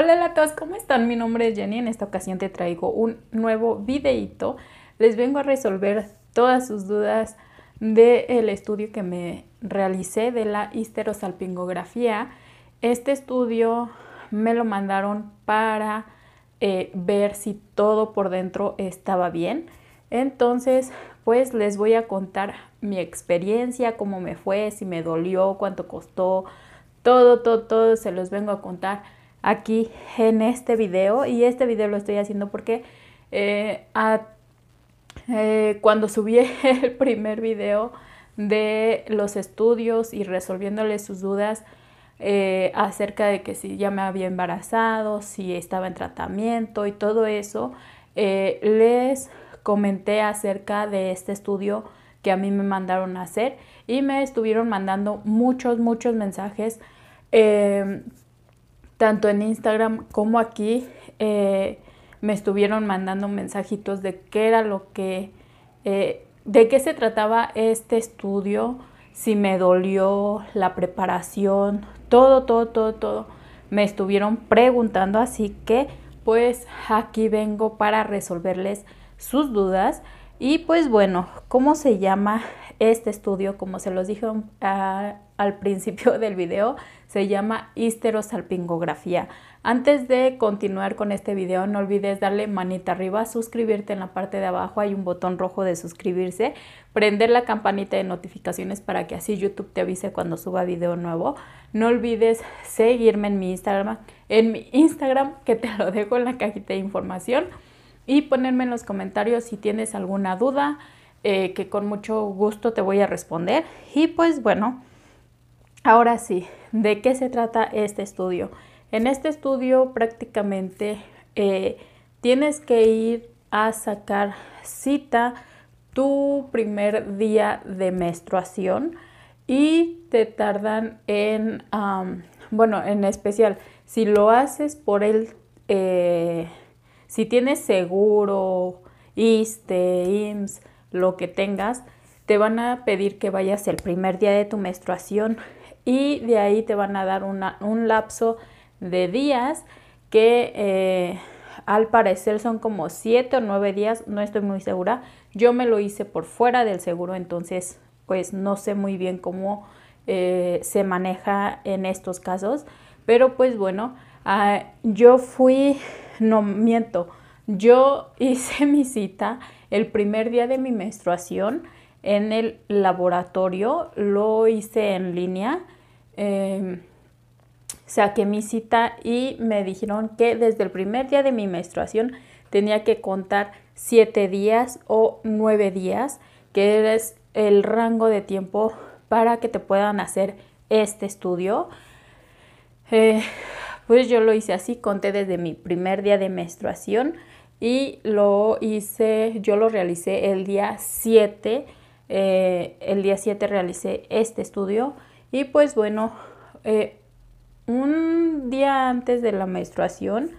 Hola a todos, ¿cómo están? Mi nombre es Jenny, en esta ocasión te traigo un nuevo videito. Les vengo a resolver todas sus dudas del estudio que me realicé de la histerosalpingografía. Este estudio me lo mandaron para eh, ver si todo por dentro estaba bien. Entonces, pues les voy a contar mi experiencia, cómo me fue, si me dolió, cuánto costó, todo, todo, todo se los vengo a contar aquí en este video y este video lo estoy haciendo porque eh, eh, cuando subí el primer video de los estudios y resolviéndole sus dudas eh, acerca de que si ya me había embarazado, si estaba en tratamiento y todo eso, les comenté acerca de este estudio que a mí me mandaron a hacer y me estuvieron mandando muchos, muchos mensajes tanto en Instagram como aquí, eh, me estuvieron mandando mensajitos de qué era lo que, eh, de qué se trataba este estudio, si me dolió la preparación, todo, todo, todo, todo. Me estuvieron preguntando, así que pues aquí vengo para resolverles sus dudas. Y pues bueno, ¿cómo se llama este estudio? Como se los dije um, al principio del video, se llama histerosalpingografía. Antes de continuar con este video, no olvides darle manita arriba, suscribirte en la parte de abajo, hay un botón rojo de suscribirse, prender la campanita de notificaciones para que así YouTube te avise cuando suba video nuevo. No olvides seguirme en mi Instagram, en mi Instagram que te lo dejo en la cajita de información y ponerme en los comentarios si tienes alguna duda, eh, que con mucho gusto te voy a responder. Y pues bueno, Ahora sí, ¿de qué se trata este estudio? En este estudio prácticamente eh, tienes que ir a sacar cita tu primer día de menstruación y te tardan en, bueno, en especial, si lo haces por el, eh, si tienes seguro, ISTE, IMSS, lo que tengas, te van a pedir que vayas el primer día de tu menstruación y de ahí te van a dar un lapso de días que eh, al parecer son como 7 o 9 días, no estoy muy segura. Yo me lo hice por fuera del seguro, entonces pues no sé muy bien cómo eh, se maneja en estos casos. Pero pues bueno, ah, yo fui, no miento, yo hice mi cita el primer día de mi menstruación en el laboratorio, lo hice en línea Em, saqué mi cita y me dijeron que desde el primer día de mi menstruación tenía que contar 7 días o 9 días, que es el rango de tiempo para que te puedan hacer este estudio. Eh, pues yo lo hice así, conté desde mi primer día de menstruación y lo hice, yo lo realicé el día 7, eh, el día 7 realicé este estudio y pues bueno, eh, un día antes de la menstruación,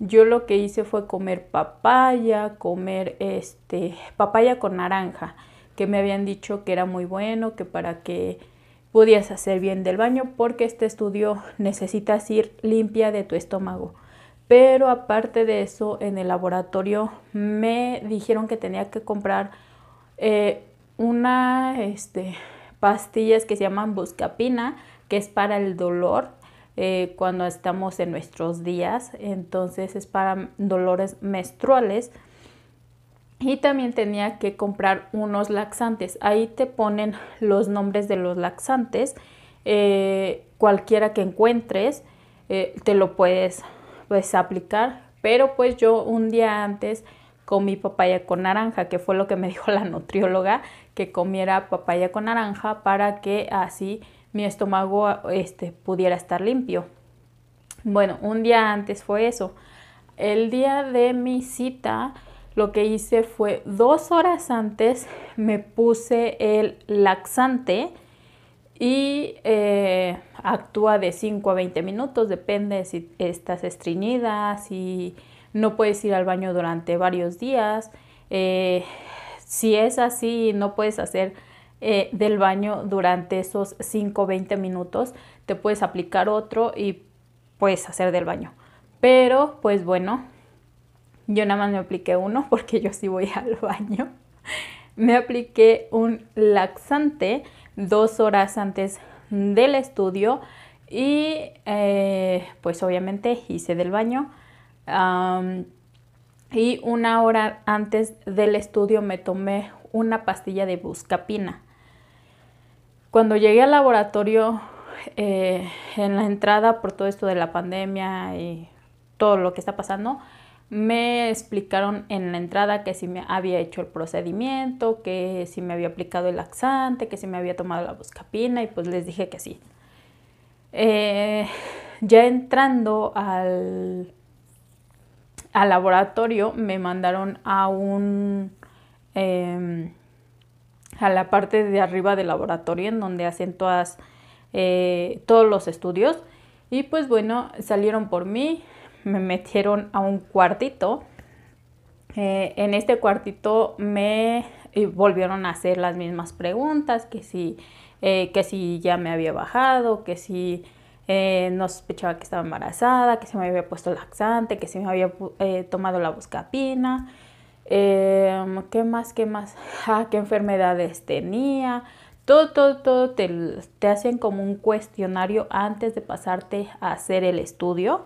yo lo que hice fue comer papaya, comer este papaya con naranja, que me habían dicho que era muy bueno, que para que pudieras hacer bien del baño, porque este estudio necesitas ir limpia de tu estómago. Pero aparte de eso, en el laboratorio me dijeron que tenía que comprar eh, una, este, pastillas que se llaman buscapina, que es para el dolor eh, cuando estamos en nuestros días, entonces es para dolores menstruales. Y también tenía que comprar unos laxantes. Ahí te ponen los nombres de los laxantes. Eh, cualquiera que encuentres, eh, te lo puedes pues, aplicar. Pero pues yo un día antes comí papaya con naranja, que fue lo que me dijo la nutrióloga, que comiera papaya con naranja para que así mi estómago este, pudiera estar limpio. Bueno, un día antes fue eso. El día de mi cita, lo que hice fue dos horas antes me puse el laxante y eh, actúa de 5 a 20 minutos, depende si estás estreñida, si no puedes ir al baño durante varios días, eh, si es así, no puedes hacer eh, del baño durante esos 5 20 minutos, te puedes aplicar otro y puedes hacer del baño. Pero pues bueno, yo nada más me apliqué uno porque yo sí voy al baño. Me apliqué un laxante dos horas antes del estudio y eh, pues obviamente hice del baño y una hora antes del estudio me tomé una pastilla de buscapina. Cuando llegué al laboratorio, eh, en la entrada por todo esto de la pandemia y todo lo que está pasando, me explicaron en la entrada que si me había hecho el procedimiento, que si me había aplicado el laxante, que si me había tomado la buscapina y pues les dije que sí. Eh, ya entrando al al laboratorio me mandaron a un... Em, a la parte de arriba del laboratorio en donde hacen todas, eh, todos los estudios. Y pues bueno, salieron por mí, me metieron a un cuartito. Eh, en este cuartito me volvieron a hacer las mismas preguntas, que si, eh, que si ya me había bajado, que si eh, no sospechaba que estaba embarazada, que se me había puesto laxante, que se me había eh, tomado la buscapina. Em, ¿Qué más? ¿Qué más? Ah, ¿Qué enfermedades tenía? Todo, todo, todo te, te hacen como un cuestionario antes de pasarte a hacer el estudio.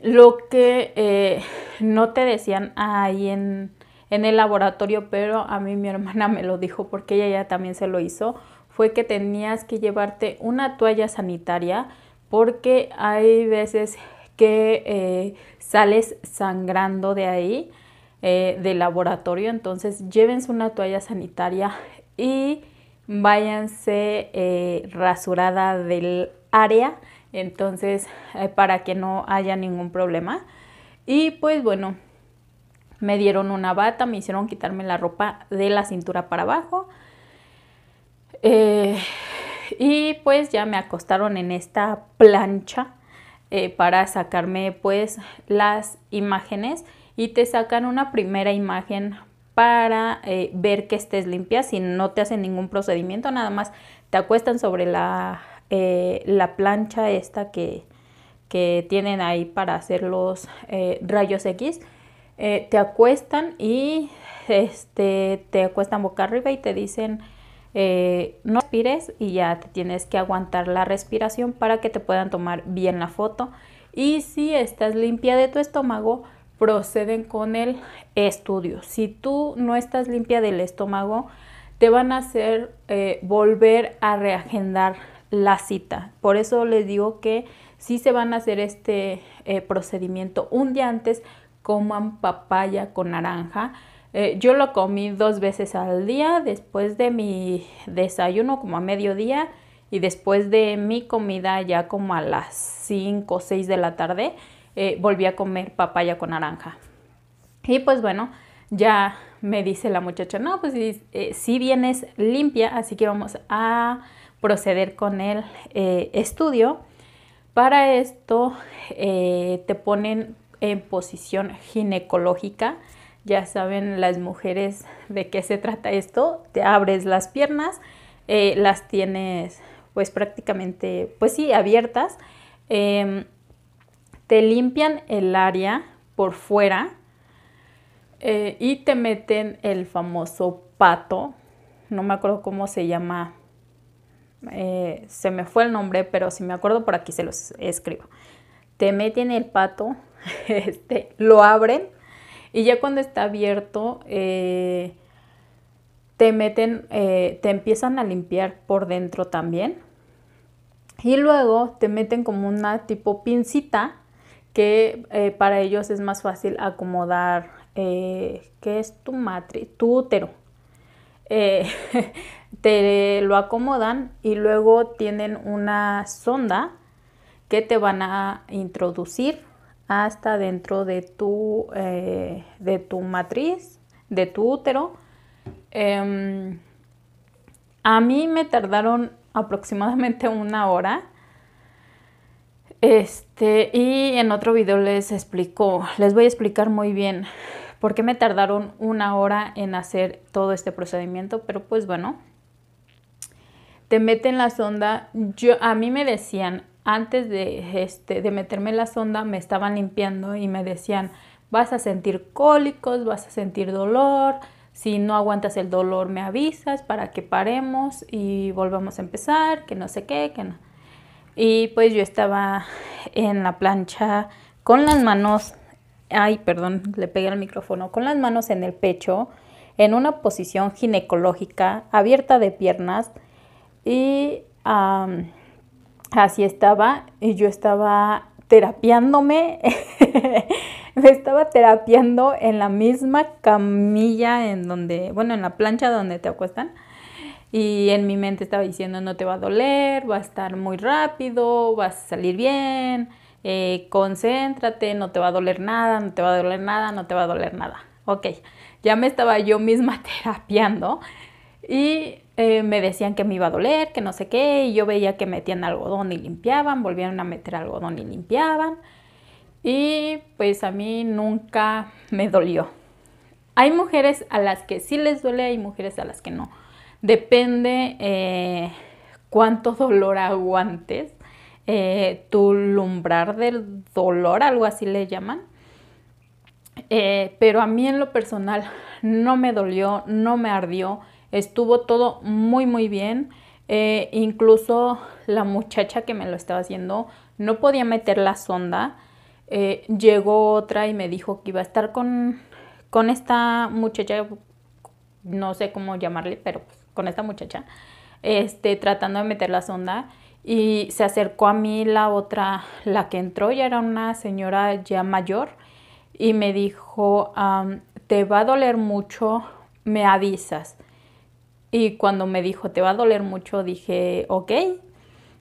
Lo que eh, no te decían ahí en el laboratorio, pero a mí mi hermana me lo dijo porque ella ya también se lo hizo fue que tenías que llevarte una toalla sanitaria porque hay veces que eh, sales sangrando de ahí, eh, del laboratorio. Entonces llévense una toalla sanitaria y váyanse eh, rasurada del área. Entonces, para que no haya ningún problema. Y pues bueno, me dieron una bata, me hicieron quitarme la ropa de la cintura para abajo eh, y pues ya me acostaron en esta plancha eh, para sacarme pues las imágenes y te sacan una primera imagen para eh, ver que estés limpia si no te hacen ningún procedimiento nada más te acuestan sobre la, plancha esta que, tienen ahí para hacer los rayos X te acuestan y este, te acuestan boca arriba y te dicen eh, no respires y ya te tienes que aguantar la respiración para que te puedan tomar bien la foto. Y si estás limpia de tu estómago, proceden con el estudio. Si tú no estás limpia del estómago, te van a hacer eh, volver a reagendar la cita. Por eso les digo que si se van a hacer este eh, procedimiento un día antes, coman papaya con naranja eh, yo lo comí dos veces al día, después de mi desayuno como a mediodía y después de mi comida ya como a las 5 o 6 de la tarde eh, volví a comer papaya con naranja. Y pues bueno, ya me dice la muchacha, no, pues eh, si vienes limpia, así que vamos a proceder con el eh, estudio. Para esto te ponen en posición ginecológica ya saben las mujeres de qué se trata esto, te abres las piernas, eh, las tienes pues prácticamente, pues sí, abiertas, em, te limpian el área por fuera eh, y te meten el famoso pato, no me acuerdo cómo se llama, eh, se me fue el nombre, pero si me acuerdo por aquí se los escribo. Te meten el pato, este, lo abren y ya cuando está abierto, eh, te meten, eh, te empiezan a limpiar por dentro también. Y luego te meten como una tipo pincita que eh, para ellos es más fácil acomodar, que es tu matriz? Tu útero. te lo acomodan y luego tienen una sonda que te van a introducir hasta dentro de tu, eh, de tu matriz, de tu útero. Em, a mí me tardaron aproximadamente una hora. Este, y en otro video les explico, les voy a explicar muy bien por qué me tardaron una hora en hacer todo este procedimiento, pero pues bueno, te meten la sonda. Yo, a mí me decían, antes de, meterme de meterme la sonda me estaban limpiando y me decían, vas a sentir cólicos, vas a sentir dolor, si no aguantas el dolor me avisas para que paremos y volvamos a empezar, que no sé qué, que no. Y pues yo estaba en la plancha con las manos, ay, perdón, le pegué al micrófono, con las manos en el pecho, en una posición ginecológica, abierta de piernas y así estaba y yo estaba terapiándome, me estaba terapiando en la misma camilla en donde, bueno, en la plancha donde te acuestan. Y en mi mente estaba diciendo, no te va a doler, va a estar muy rápido, vas a salir bien, eh, concéntrate, no te va a doler nada, no te va a doler nada, no te va a doler nada. Ok, ya me estaba yo misma terapiando y eh, me decían que me iba a doler, que no sé qué, y yo veía que metían algodón y limpiaban, volvían a meter algodón y limpiaban. Y pues a mí nunca me dolió. Hay mujeres a las que sí les duele, hay mujeres a las que no. Depende eh, cuánto dolor aguantes, eh, tu lumbrar del dolor, algo así le llaman. pero a mí en lo personal no me dolió, no me ardió Estuvo todo muy, muy bien. Eh, incluso la muchacha que me lo estaba haciendo no podía meter la sonda. Eh, llegó otra y me dijo que iba a estar con, con esta muchacha, no sé cómo llamarle, pero pues, con esta muchacha, este, tratando de meter la sonda. Y se acercó a mí la otra, la que entró, ya era una señora ya mayor, y me dijo, te va a doler mucho, me avisas. Y cuando me dijo, te va a doler mucho, dije, ok.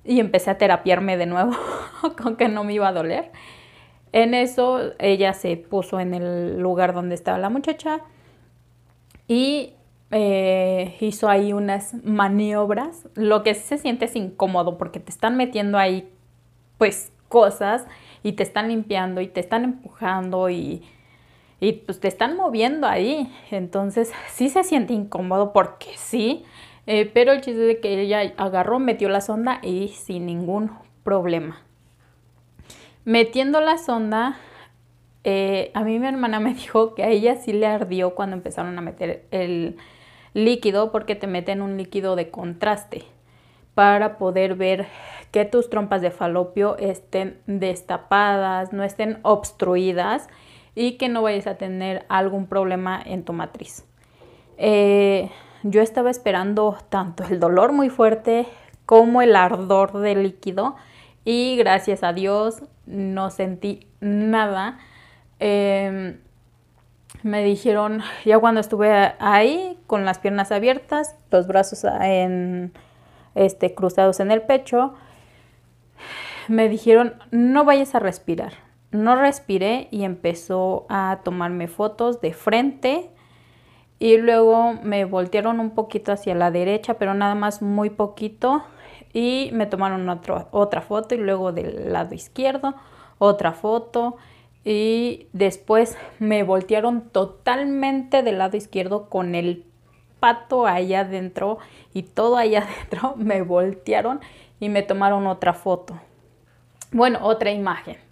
Y empecé a terapiarme de nuevo con que no me iba a doler. En eso ella se puso en el lugar donde estaba la muchacha y eh, hizo ahí unas maniobras. Lo que se siente es incómodo porque te están metiendo ahí pues cosas y te están limpiando y te están empujando y y pues te están moviendo ahí. Entonces sí se siente incómodo porque sí, eh, pero el chiste de que ella agarró, metió la sonda y sin ningún problema. Metiendo la sonda, eh, a mí mi hermana me dijo que a ella sí le ardió cuando empezaron a meter el líquido porque te meten un líquido de contraste para poder ver que tus trompas de falopio estén destapadas, no estén obstruidas y que no vayas a tener algún problema en tu matriz. Eh, yo estaba esperando tanto el dolor muy fuerte como el ardor de líquido y gracias a Dios no sentí nada. Em, me dijeron, ya cuando estuve ahí, con las piernas abiertas, los brazos este, cruzados en el pecho, me dijeron, no vayas a respirar. No respiré y empezó a tomarme fotos de frente y luego me voltearon un poquito hacia la derecha, pero nada más muy poquito y me tomaron otra foto y luego del lado izquierdo otra foto y después me voltearon totalmente del lado izquierdo con el pato allá adentro y todo allá adentro me voltearon y me tomaron otra foto. Bueno, otra imagen.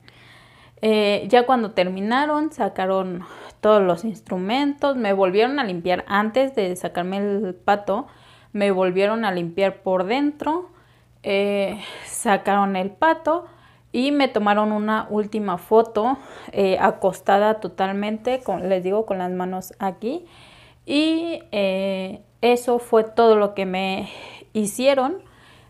Eh, ya cuando terminaron, sacaron todos los instrumentos, me volvieron a limpiar antes de sacarme el pato, me volvieron a limpiar por dentro, eh, sacaron el pato y me tomaron una última foto eh, acostada totalmente, con, les digo, con las manos aquí. Y eso fue todo lo que me hicieron.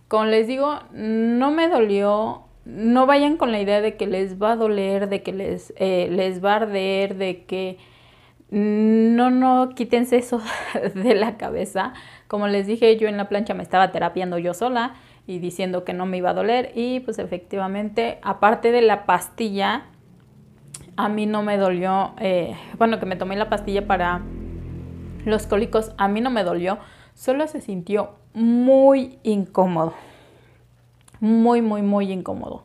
Como les digo, no me dolió no vayan con la idea de que les va a doler, de que les, eh, les va a arder, de que no, no, quítense eso de la cabeza. Como les dije, yo en la plancha me estaba terapiando yo sola y diciendo que no me iba a doler y pues efectivamente, aparte de la pastilla, a mí no me dolió, eh, bueno, que me tomé la pastilla para los cólicos, a mí no me dolió, solo se sintió muy incómodo muy, muy, muy incómodo.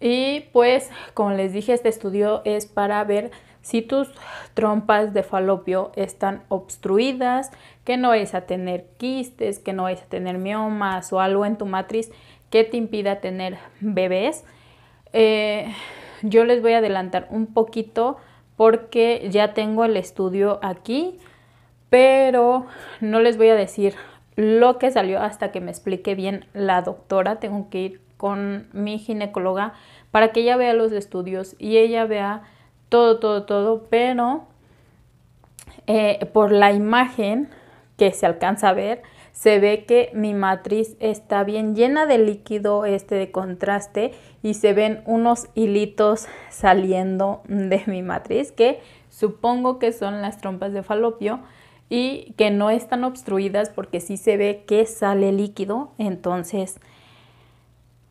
Y pues, como les dije, este estudio es para ver si tus trompas de falopio están obstruidas, que no es a tener quistes, que no vais a tener miomas o algo en tu matriz que te impida tener bebés. Eh, yo les voy a adelantar un poquito porque ya tengo el estudio aquí, pero no les voy a decir lo que salió hasta que me explique bien la doctora. Tengo que ir con mi ginecóloga para que ella vea los estudios y ella vea todo, todo, todo, pero eh, por la imagen que se alcanza a ver, se ve que mi matriz está bien llena de líquido este de contraste y se ven unos hilitos saliendo de mi matriz que supongo que son las trompas de falopio y que no están obstruidas porque sí se ve que sale líquido. Entonces,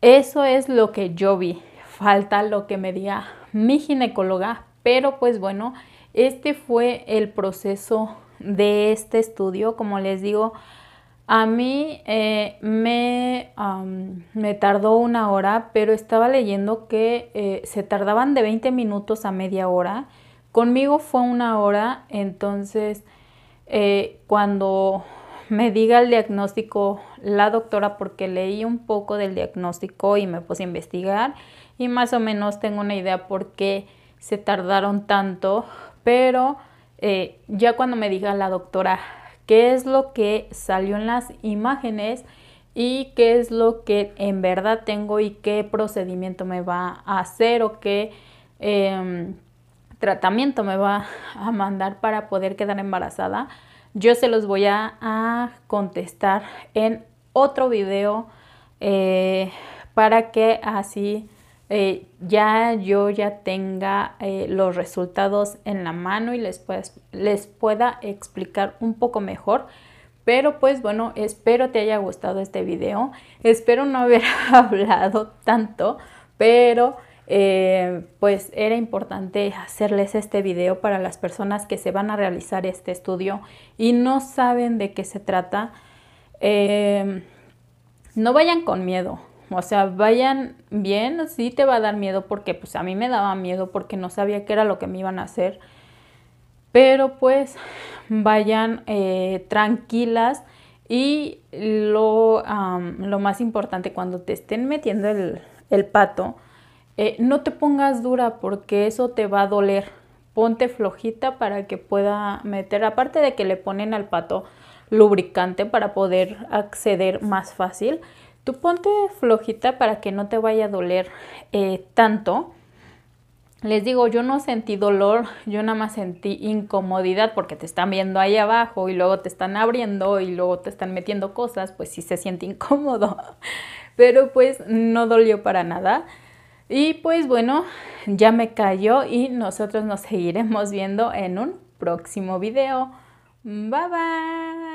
eso es lo que yo vi. Falta lo que me diga mi ginecóloga, pero pues bueno, este fue el proceso de este estudio. Como les digo, a mí eh, me, me, tardó una hora, pero estaba leyendo que eh, se tardaban de 20 minutos a media hora. Conmigo fue una hora, entonces eh, cuando me diga el diagnóstico la doctora porque leí un poco del diagnóstico y me puse a investigar y más o menos tengo una idea por qué se tardaron tanto, pero eh, ya cuando me diga la doctora qué es lo que salió en las imágenes y qué es lo que en verdad tengo y qué procedimiento me va a hacer o qué... Em, tratamiento me va a mandar para poder quedar embarazada, yo se los voy a, contestar en otro video eh, para que así eh, ya yo ya tenga eh, los resultados en la mano y les, les pueda explicar un poco mejor. Pero pues bueno, espero te haya gustado este video. Espero no haber hablado tanto, pero eh, pues era importante hacerles este video para las personas que se van a realizar este estudio y no saben de qué se trata. Eh, no vayan con miedo, o sea, vayan bien, si te va a dar miedo porque pues a mí me daba miedo porque no sabía qué era lo que me iban a hacer, pero pues vayan eh, tranquilas. Y lo, más importante, cuando te estén metiendo el pato, eh, no te pongas dura porque eso te va a doler. Ponte flojita para que pueda meter, aparte de que le ponen al pato lubricante para poder acceder más fácil, tú ponte flojita para que no te vaya a doler eh, tanto. Les digo, yo no sentí dolor, yo nada más sentí incomodidad porque te están viendo ahí abajo y luego te están abriendo y luego te están metiendo cosas, pues sí se siente incómodo. Pero pues no dolió para nada. Y pues bueno, ya me cayó y nosotros nos seguiremos viendo en un próximo video. Bye bye.